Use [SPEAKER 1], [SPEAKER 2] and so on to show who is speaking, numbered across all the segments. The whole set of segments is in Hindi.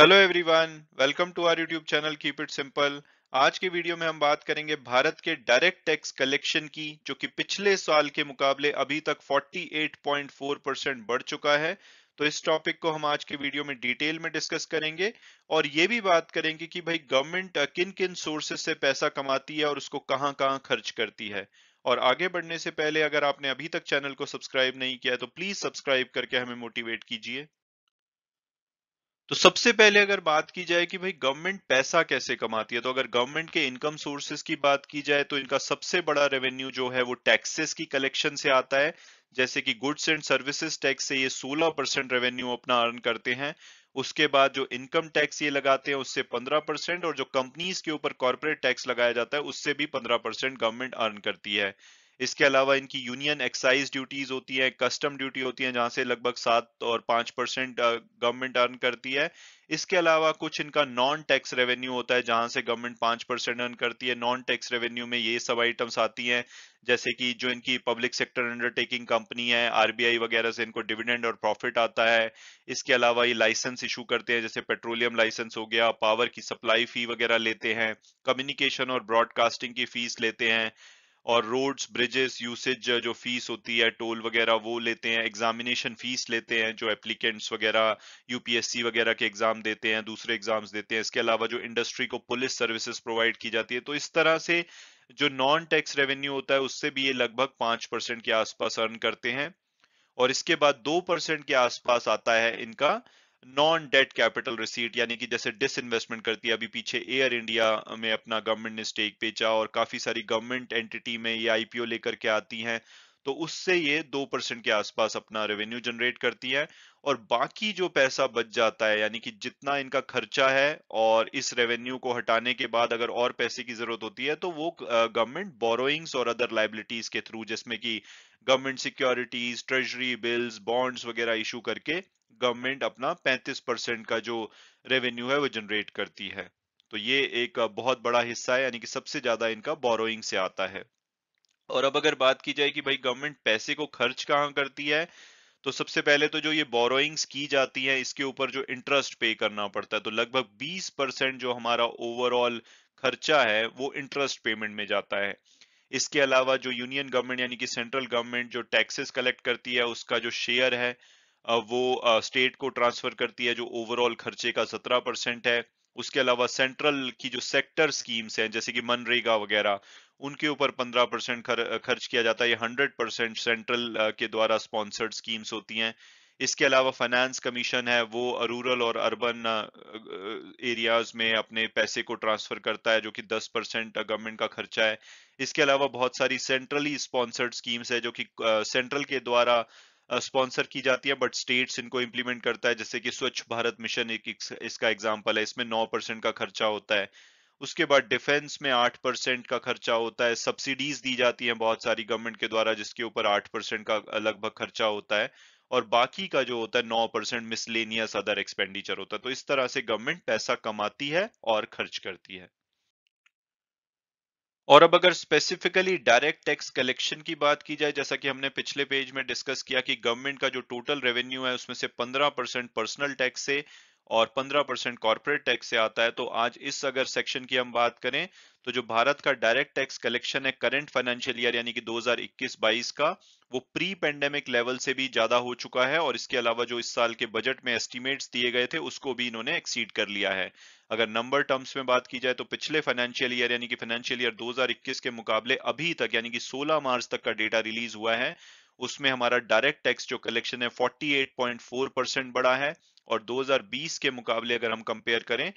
[SPEAKER 1] hello everyone welcome to our YouTube channel keep it simple आज के वीडियो में हम बात करेंगे भारत के डायरेक्ट टैक्स कलेक्शन की जो कि पिछले साल के मुकाबले अभी तक 48.4 परसेंट बढ़ चुका है तो इस टॉपिक को हम आज के वीडियो में डिटेल में डिस्कस करेंगे और ये भी बात करेंगे कि भाई गवर्नमेंट किन किन सोर्सेस से पैसा कमाती है और उसको कहाँ कहाँ खर्च करती है और आगे बढ़ने से पहले अगर आपने अभी तक चैनल को सब्सक्राइब नहीं किया तो प्लीज सब्सक्राइब करके हमें मोटिवेट कीजिए तो सबसे पहले अगर बात की जाए कि भाई गवर्नमेंट पैसा कैसे कमाती है तो अगर गवर्नमेंट के इनकम सोर्सेस की बात की जाए तो इनका सबसे बड़ा रेवेन्यू जो है वो टैक्सेस की कलेक्शन से आता है जैसे कि गुड्स एंड सर्विसेज टैक्स से ये 16 परसेंट रेवेन्यू अपना अर्न करते हैं उसके बाद जो इनकम टैक्स ये लगाते हैं उससे 15 परसेंट और जो कंपनीज के ऊपर कॉर्पोरेट टैक्स लगाया जाता है उससे भी 15 परसेंट गवर्नमेंट अर्न करती है इसके अलावा इनकी यूनियन एक्साइज ड्यूटीज होती है कस्टम ड्यूटी होती है जहां से लगभग सात और पांच परसेंट गवर्नमेंट अर्न करती है इसके अलावा कुछ इनका नॉन टैक्स रेवेन्यू होता है जहां से गवर्नमेंट पांच परसेंट अर्न करती है नॉन टैक्स रेवेन्यू में ये सब आइटम्स आती हैं जैसे कि जो इनकी पब्लिक सेक्टर अंडरटेकिंग कंपनी है आरबीआई वगैरह से इनको डिविडेंड और प्रॉफिट आता है इसके अलावा ये लाइसेंस इशू करते हैं जैसे पेट्रोलियम लाइसेंस हो गया पावर की सप्लाई फी वगैरह लेते हैं कम्युनिकेशन और ब्रॉडकास्टिंग की फीस लेते हैं और रोड्स ब्रिजेस यूसेज जो फीस होती है टोल वगैरह वो लेते हैं एग्जामिनेशन फीस लेते हैं जो एप्लीकेंट्स वगैरह यूपीएससी वगैरह के एग्जाम देते हैं दूसरे एग्जाम्स देते हैं इसके अलावा जो इंडस्ट्री को पुलिस सर्विसेज प्रोवाइड की जाती है तो इस तरह से जो नॉन टैक्स रेवेन्यू होता है उससे भी ये लगभग पांच परसेंट के आसपास अर्न करते हैं और इसके बाद दो परसेंट के आसपास आता है इनका नॉन डेट कैपिटल रिसीट यानी कि जैसे डिस इन्वेस्टमेंट करती है अभी पीछे एयर इंडिया में अपना गवर्नमेंट ने स्टेक बेचा और काफी सारी गवर्नमेंट एंटिटी में ये आईपीओ लेकर के आती हैं तो उससे ये दो परसेंट के आसपास अपना रेवेन्यू जनरेट करती है और बाकी जो पैसा बच जाता है यानी कि जितना इनका खर्चा है और इस रेवेन्यू को हटाने के बाद अगर और पैसे की जरूरत होती है तो वो गवर्नमेंट बोरोइंग्स और अदर लाइबिलिटीज के थ्रू जिसमें कि government securities treasury bills bonds वगैरह इशू करके गवर्नमेंट अपना 35 परसेंट का जो रेवेन्यू है वो जनरेट करती है तो ये एक बहुत बड़ा हिस्सा है यानी कि सबसे ज्यादा इनका बोरोइंग से आता है और अब अगर बात की जाए कि भाई गवर्नमेंट पैसे को खर्च कहाँ करती है तो सबसे पहले तो जो ये बोरोइंग्स की जाती है इसके ऊपर जो इंटरेस्ट पे करना पड़ता है तो लगभग 20 परसेंट जो हमारा ओवरऑल खर्चा है वो इंटरेस्ट पेमेंट में जाता है इसके अलावा जो यूनियन गवर्नमेंट यानी कि सेंट्रल गवर्नमेंट जो टैक्सेस कलेक्ट करती है उसका जो शेयर है वो स्टेट को ट्रांसफर करती है जो ओवरऑल खर्चे का सत्रह परसेंट है उसके अलावा सेंट्रल की जो सेक्टर स्कीम्स हैं जैसे कि मनरेगा वगैरह उनके ऊपर 15 परसेंट खर, खर्च किया जाता है ये 100 परसेंट सेंट्रल के द्वारा स्पॉन्सर्ड स्कीम्स होती हैं इसके अलावा फाइनेंस कमीशन है वो रूरल और अर्बन एरियाज में अपने पैसे को ट्रांसफर करता है जो कि 10 परसेंट गवर्नमेंट का खर्चा है इसके अलावा बहुत सारी सेंट्रली स्पॉन्सर्ड स्कीम्स है जो कि सेंट्रल के द्वारा स्पॉन्सर की जाती है बट स्टेट्स इनको इम्प्लीमेंट करता है जैसे कि स्वच्छ भारत मिशन एक, इसका एग्जाम्पल है इसमें नौ परसेंट का खर्चा होता है उसके बाद डिफेंस में आठ परसेंट का खर्चा होता है सब्सिडीज दी जाती हैं बहुत सारी गवर्नमेंट के द्वारा जिसके ऊपर आठ परसेंट का लगभग खर्चा होता है और बाकी का जो होता है नौ परसेंट मिसलेनियस अदर एक्सपेंडिचर होता है तो इस तरह से गवर्नमेंट पैसा कमाती है और खर्च करती है और अब अगर स्पेसिफिकली डायरेक्ट टैक्स कलेक्शन की बात की जाए जैसा कि हमने पिछले पेज में डिस्कस किया कि गवर्नमेंट का जो टोटल रेवेन्यू है उसमें से 15 परसेंट पर्सनल टैक्स से और 15 परसेंट कॉरपोरेट टैक्स से आता है तो आज इस अगर सेक्शन की हम बात करें तो जो भारत का डायरेक्ट टैक्स कलेक्शन है करंट फाइनेंशियल ईयर यानी कि 2021-22 का वो प्री पेंडेमिक लेवल से भी ज्यादा हो चुका है और इसके अलावा जो इस साल के बजट में एस्टिमेट्स दिए गए थे उसको भी इन्होंने एक्सीड कर लिया है अगर नंबर टर्म्स में बात की जाए तो पिछले फाइनेंशियल ईयर यानी कि फाइनेंशियल ईयर दो के मुकाबले अभी तक यानी कि सोलह मार्च तक का डेटा रिलीज हुआ है उसमें हमारा डायरेक्ट टैक्स जो कलेक्शन है 48.4 परसेंट बढ़ा है और 2020 के मुकाबले अगर हम कंपेयर करें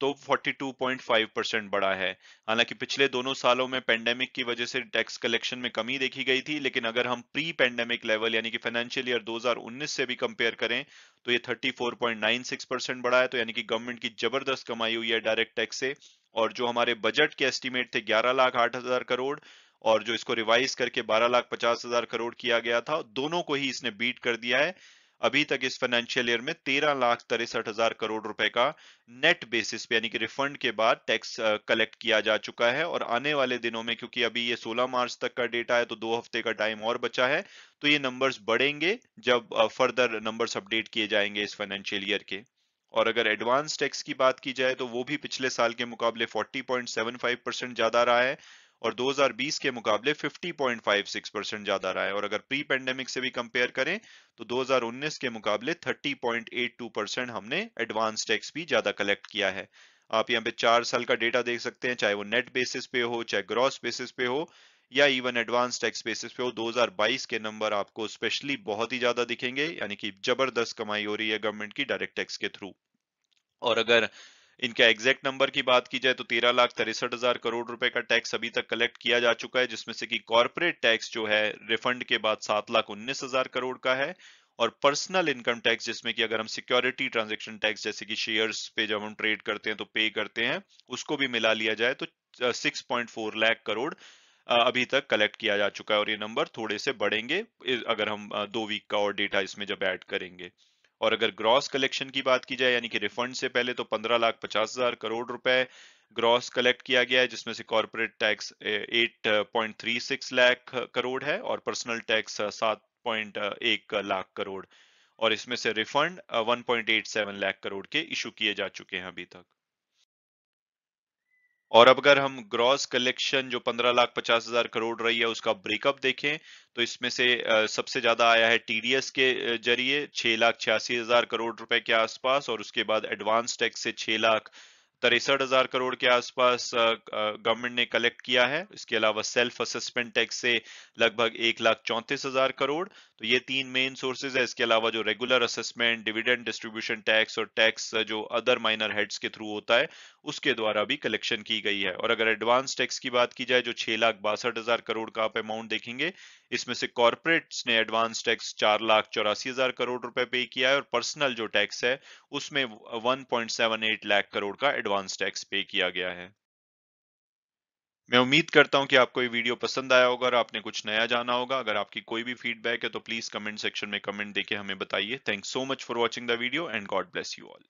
[SPEAKER 1] तो 42.5 परसेंट बढ़ा है हालांकि पिछले दोनों सालों में पेंडेमिक की वजह से टैक्स कलेक्शन में कमी देखी गई थी लेकिन अगर हम प्री पेंडेमिक लेवल यानी कि फाइनेंशियल ईयर 2019 से भी कंपेयर करें तो ये 34.96 परसेंट बढ़ा है तो यानी कि गवर्नमेंट की जबरदस्त कमाई हुई है डायरेक्ट टैक्स से और जो हमारे बजट के एस्टिमेट थे ग्यारह लाख आठ हजार करोड़ और जो इसको रिवाइज करके बारह लाख पचास हजार करोड़ किया गया था दोनों को ही इसने बीट कर दिया है अभी तक इस फाइनेंशियल ईयर में तेरह लाख तिरसठ हजार करोड़ रुपए का नेट बेसिस पे यानी कि रिफंड के बाद टैक्स कलेक्ट किया जा चुका है और आने वाले दिनों में क्योंकि अभी ये 16 मार्च तक का डेटा है तो दो हफ्ते का टाइम और बचा है तो ये नंबर्स बढ़ेंगे जब फर्दर नंबर्स अपडेट किए जाएंगे इस फाइनेंशियल ईयर के और अगर एडवांस टैक्स की बात की जाए तो वो भी पिछले साल के मुकाबले 40.75 परसेंट ज्यादा रहा है और 2020 के मुकाबले 50.56 परसेंट ज्यादा रहा है और अगर प्री पेंडेमिक से भी कंपेयर करें तो 2019 के मुकाबले 30.82 परसेंट हमने एडवांस टैक्स भी ज्यादा कलेक्ट किया है आप यहाँ पे चार साल का डेटा देख सकते हैं चाहे वो नेट बेसिस पे हो चाहे ग्रॉस बेसिस पे हो या इवन एडवांस टैक्स बेसिस पे हो 2022 के नंबर आपको स्पेशली बहुत ही ज्यादा दिखेंगे यानी कि जबरदस्त कमाई हो रही है गवर्नमेंट की डायरेक्ट टैक्स के थ्रू और अगर इनका एग्जैक्ट नंबर की बात की जाए तो तेरह लाख तिरसठ हजार करोड़ रुपए का टैक्स अभी तक कलेक्ट किया जा चुका है जिसमें से कि कॉरपोरेट टैक्स जो है रिफंड के बाद सात लाख उन्नीस हजार करोड़ का है और पर्सनल इनकम टैक्स जिसमें कि अगर हम सिक्योरिटी ट्रांजेक्शन टैक्स जैसे कि शेयर्स पे जब हम ट्रेड करते हैं तो पे करते हैं उसको भी मिला लिया जाए तो सिक्स लाख करोड़ अभी तक कलेक्ट किया जा चुका है और ये नंबर थोड़े से बढ़ेंगे अगर हम दो वीक का और डेटा इसमें जब ऐड करेंगे और अगर ग्रॉस कलेक्शन की बात की जाए यानी कि रिफंड से पहले तो पंद्रह लाख पचास हजार करोड़ रुपए ग्रॉस कलेक्ट किया गया है जिसमें से कॉरपोरेट टैक्स 8.36 लाख करोड़ है और पर्सनल टैक्स 7.1 लाख करोड़ और इसमें से रिफंड 1.87 लाख करोड़ के इशू किए जा चुके हैं अभी तक और अब अगर हम ग्रॉस कलेक्शन जो पंद्रह लाख पचास हजार करोड़ रही है उसका ब्रेकअप देखें तो इसमें से सबसे ज्यादा आया है टीडीएस के जरिए छह लाख छियासी हजार करोड़ रुपए के आसपास और उसके बाद एडवांस टैक्स से छह लाख तिरसठ हजार करोड़ के आसपास गवर्नमेंट ने कलेक्ट किया है इसके अलावा सेल्फ असेसमेंट टैक्स से लगभग एक लाख चौंतीस हजार करोड़ तो ये तीन मेन सोर्सेज है इसके अलावा जो regular assessment dividend distribution tax और टैक्स जो अदर माइनर हेड्स के थ्रू होता है उसके द्वारा भी कलेक्शन की गई है और अगर एडवांस टैक्स की बात की जाए जो छह लाख बासठ हजार करोड़ का आप अमाउंट देखेंगे इसमें से कॉरपोरेट्स ने एडवांस टैक्स चार लाख चौरासी हजार करोड़ रुपए पे किया है और पर्सनल जो टैक्स है उसमें एट लाख करोड़ का एडवांस टैक्स पे किया गया है मैं उम्मीद करता हूं कि आपको ये वीडियो पसंद आया होगा और आपने कुछ नया जाना होगा अगर आपकी कोई भी फीडबैक है तो प्लीज कमेंट सेक्शन में कमेंट देके हमें बताइए thanks so much for watching the video and God bless you all